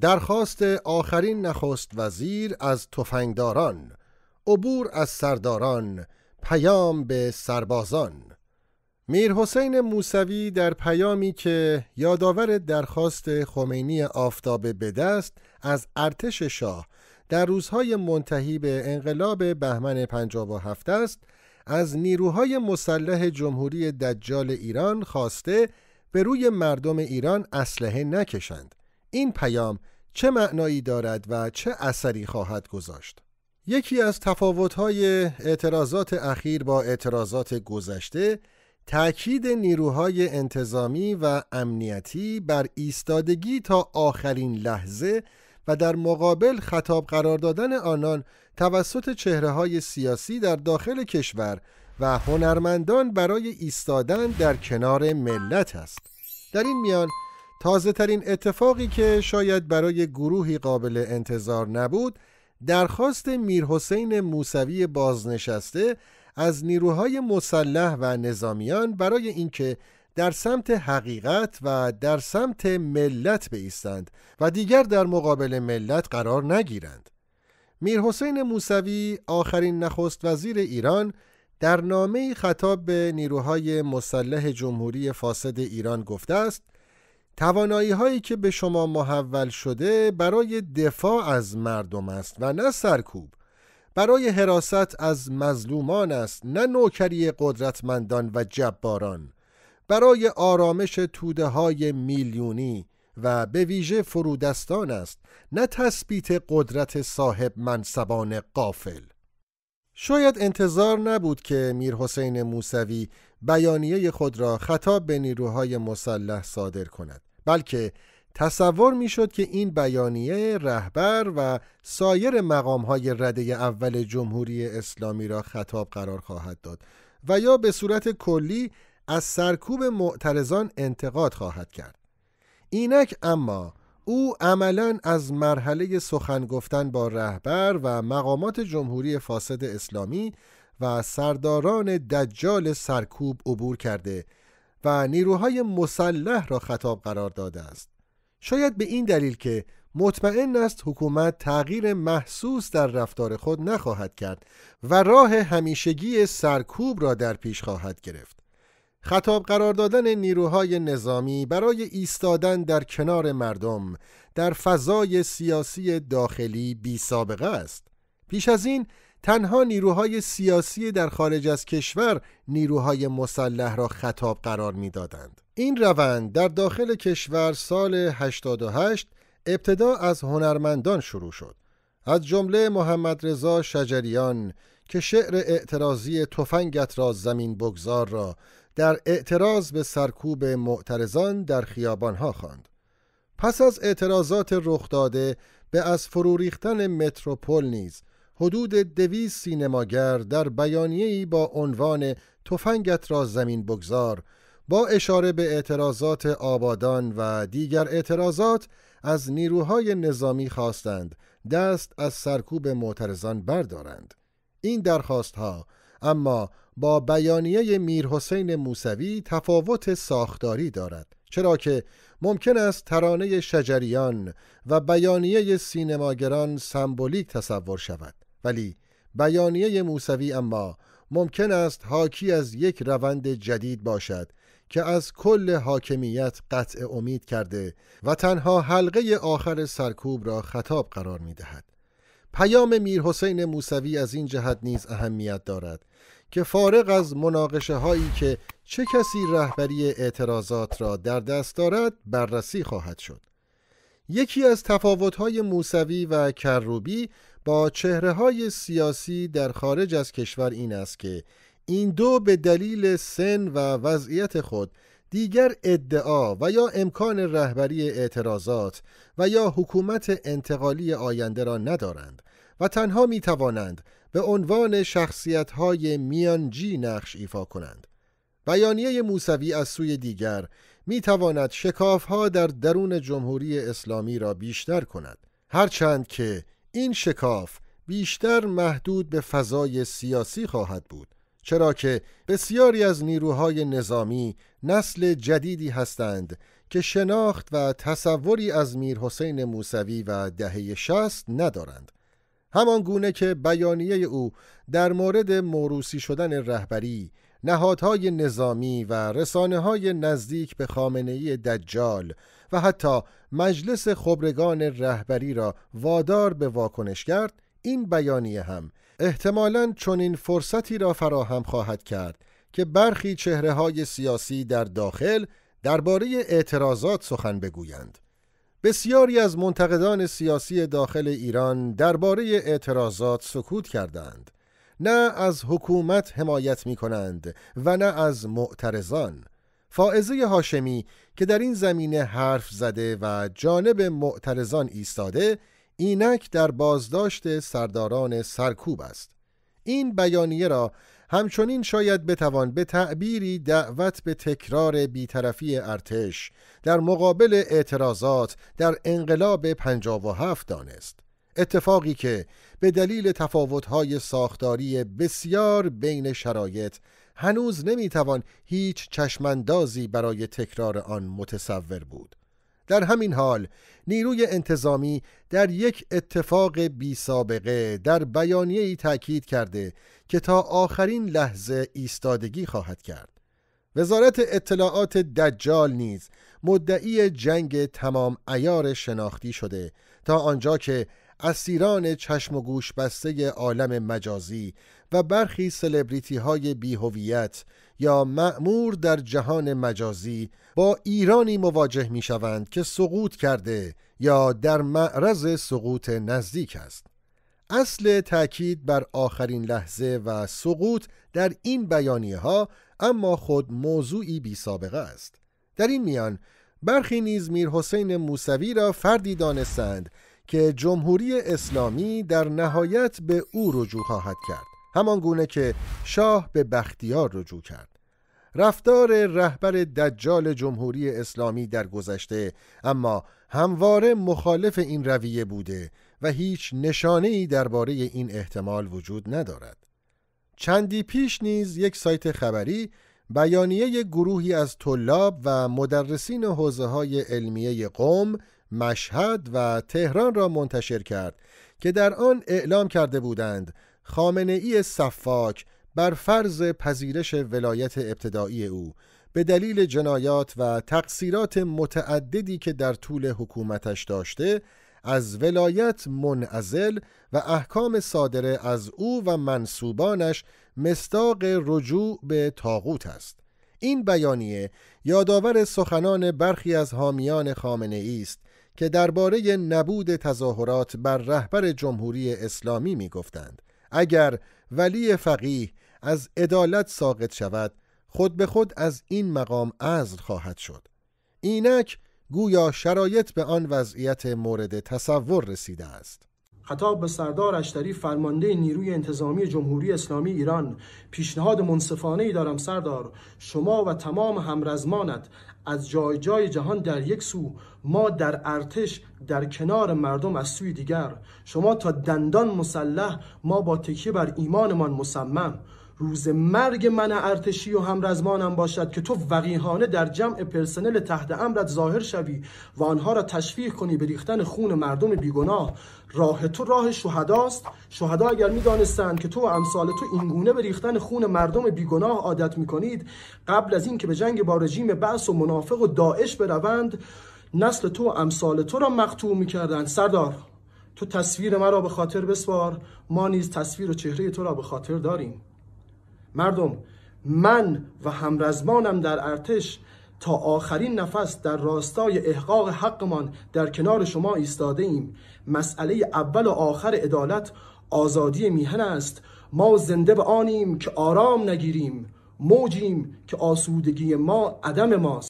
درخواست آخرین نخست وزیر از تفنگداران عبور از سرداران پیام به سربازان میر حسین موسوی در پیامی که یادآور درخواست خمینی آفتاب به دست از ارتش شاه در روزهای منتهی به انقلاب بهمن 57 است از نیروهای مسلح جمهوری دجال ایران خواسته به روی مردم ایران اسلحه نکشند این پیام چه معنایی دارد و چه اثری خواهد گذاشت؟ یکی از تفاوت‌های اعتراضات اخیر با اعتراضات گذشته تأکید نیروهای انتظامی و امنیتی بر ایستادگی تا آخرین لحظه و در مقابل خطاب قرار دادن آنان توسط چهره های سیاسی در داخل کشور و هنرمندان برای ایستادن در کنار ملت است. در این میان تازه ترین اتفاقی که شاید برای گروهی قابل انتظار نبود درخواست میرحسین موسوی بازنشسته از نیروهای مسلح و نظامیان برای اینکه در سمت حقیقت و در سمت ملت بیستند و دیگر در مقابل ملت قرار نگیرند. میرحسین موسوی آخرین نخست وزیر ایران در نامه خطاب به نیروهای مسلح جمهوری فاسد ایران گفته است توانایی هایی که به شما محول شده برای دفاع از مردم است و نه سرکوب برای حراست از مظلومان است نه نوکری قدرتمندان و جباران برای آرامش توده های میلیونی و به ویژه فرودستان است نه تثبیت قدرت صاحب منصبان قافل شاید انتظار نبود که میر حسین موسوی بیانیه خود را خطاب به نیروهای مسلح صادر کند بلکه تصور میشد که این بیانیه رهبر و سایر مقام های رده اول جمهوری اسلامی را خطاب قرار خواهد داد و یا به صورت کلی از سرکوب معترضان انتقاد خواهد کرد اینک اما او عملا از مرحله سخن گفتن با رهبر و مقامات جمهوری فاسد اسلامی و سرداران دجال سرکوب عبور کرده و نیروهای مسلح را خطاب قرار داده است شاید به این دلیل که مطمئن است حکومت تغییر محسوس در رفتار خود نخواهد کرد و راه همیشگی سرکوب را در پیش خواهد گرفت خطاب قرار دادن نیروهای نظامی برای ایستادن در کنار مردم در فضای سیاسی داخلی بی سابقه است پیش از این تنها نیروهای سیاسی در خارج از کشور نیروهای مسلح را خطاب قرار میدادند. این روند در داخل کشور سال 88 ابتدا از هنرمندان شروع شد. از جمله محمد رضا شجریان که شعر اعتراضی تفنگت را زمین بگذار را در اعتراض به سرکوب معترضان در ها خواند. پس از اعتراضات رخ داده به از فروریختن متروپول نیز حدود دویز سینماگر در بیانیه‌ای با عنوان تفنگت را زمین بگذار با اشاره به اعتراضات آبادان و دیگر اعتراضات از نیروهای نظامی خواستند دست از سرکوب معترضان بردارند این درخواست ها اما با بیانیه میرحسین موسوی تفاوت ساختاری دارد چرا که ممکن است ترانه شجریان و بیانیه سینماگران سمبولیک تصور شود ولی بیانیه موسوی اما ممکن است حاکی از یک روند جدید باشد که از کل حاکمیت قطع امید کرده و تنها حلقه آخر سرکوب را خطاب قرار می دهد. پیام میرحسین موسوی از این جهت نیز اهمیت دارد که فارغ از مناقشه هایی که چه کسی رهبری اعتراضات را در دست دارد بررسی خواهد شد. یکی از تفاوت‌های موسوی و کروبی با چهره های سیاسی در خارج از کشور این است که این دو به دلیل سن و وضعیت خود دیگر ادعا و یا امکان رهبری اعتراضات و یا حکومت انتقالی آینده را ندارند و تنها می توانند به عنوان شخصیت های میانجی نقش ایفا کنند. بیانیه موسوی از سوی دیگر می تواند شکاف ها در درون جمهوری اسلامی را بیشتر کند. هرچند که این شکاف بیشتر محدود به فضای سیاسی خواهد بود چرا که بسیاری از نیروهای نظامی نسل جدیدی هستند که شناخت و تصوری از میر حسین موسوی و دهه شست ندارند همان گونه که بیانیه او در مورد موروسی شدن رهبری نهادهای نظامی و رسانه های نزدیک به خامنه دجال و حتی مجلس خبرگان رهبری را وادار به واکنش کرد این بیانیه هم احتمالاً این فرصتی را فراهم خواهد کرد که برخی چهره های سیاسی در داخل درباره اعتراضات سخن بگویند بسیاری از منتقدان سیاسی داخل ایران درباره اعتراضات سکوت کردند نه از حکومت حمایت می کنند و نه از معترضان فائزه هاشمی که در این زمینه حرف زده و جانب معترضان ایستاده اینک در بازداشت سرداران سرکوب است این بیانیه را همچنین شاید بتوان به تعبیری دعوت به تکرار بیطرفی ارتش در مقابل اعتراضات در انقلاب 57 دانست اتفاقی که به دلیل تفاوت‌های ساختاری بسیار بین شرایط هنوز نمیتوان هیچ چشمندازی برای تکرار آن متصور بود. در همین حال نیروی انتظامی در یک اتفاق بی سابقه در بیانیه ای تاکید کرده که تا آخرین لحظه ایستادگی خواهد کرد. وزارت اطلاعات دجال نیز مدعی جنگ تمام ایار شناختی شده تا آنجا که اسیران چشم و گوش بسته عالم مجازی و برخی سلبریتی های بیهویت یا معمور در جهان مجازی با ایرانی مواجه می شوند که سقوط کرده یا در معرض سقوط نزدیک است. اصل تاکید بر آخرین لحظه و سقوط در این بیانیه ها اما خود موضوعی بی سابقه است. در این میان برخی نیز میر حسین موسوی را فردی دانستند که جمهوری اسلامی در نهایت به او رجوع خواهد کرد همان گونه که شاه به بختیار رجوع کرد رفتار رهبر دجال جمهوری اسلامی در گذشته اما همواره مخالف این رویه بوده و هیچ نشانه ای درباره این احتمال وجود ندارد چندی پیش نیز یک سایت خبری بیانیه گروهی از طلاب و مدرسین حوزه های علمیه قوم، مشهد و تهران را منتشر کرد که در آن اعلام کرده بودند خامنه ای صفاک بر فرض پذیرش ولایت ابتدایی او به دلیل جنایات و تقصیرات متعددی که در طول حکومتش داشته از ولایت منعزل و احکام صادره از او و منصوبانش مستاق رجوع به تاغوت است این بیانیه یادآور سخنان برخی از حامیان خامنه ای است که درباره نبود تظاهرات بر رهبر جمهوری اسلامی می گفتند. اگر ولی فقیه از عدالت ساقط شود خود به خود از این مقام عزل خواهد شد اینک گویا شرایط به آن وضعیت مورد تصور رسیده است خطاب به سردار اشتری فرمانده نیروی انتظامی جمهوری اسلامی ایران پیشنهاد منصفانه ای دارم سردار شما و تمام همرزمانت از جای جای جهان در یک سو ما در ارتش در کنار مردم از سوی دیگر شما تا دندان مسلح ما با تکیه بر ایمانمان مصمم روز مرگ من ارتشی و همرزمانم باشد که تو وقیهانه در جمع پرسنل تحت امرت ظاهر شوی و آنها را تشویق کنی به ریختن خون مردم بیگناه راه تو راه شهداست شهدا اگر میدانستند که تو و امثال تو اینگونه به ریختن خون مردم بیگناه عادت میکنید قبل از اینکه به جنگ با رژیم بعث و منافق و داعش بروند نسل تو و امثال تو را مقتوع میکردند سردار تو تصویر مرا به خاطر بسوار ما نیز تصویر و چهره تو را به خاطر داریم مردم من و همرزمانم در ارتش تا آخرین نفس در راستای احقاق حقمان در کنار شما ایستاده ایم مسئله اول و آخر عدالت آزادی میهن است ما زنده به آنیم که آرام نگیریم موجیم که آسودگی ما عدم ماست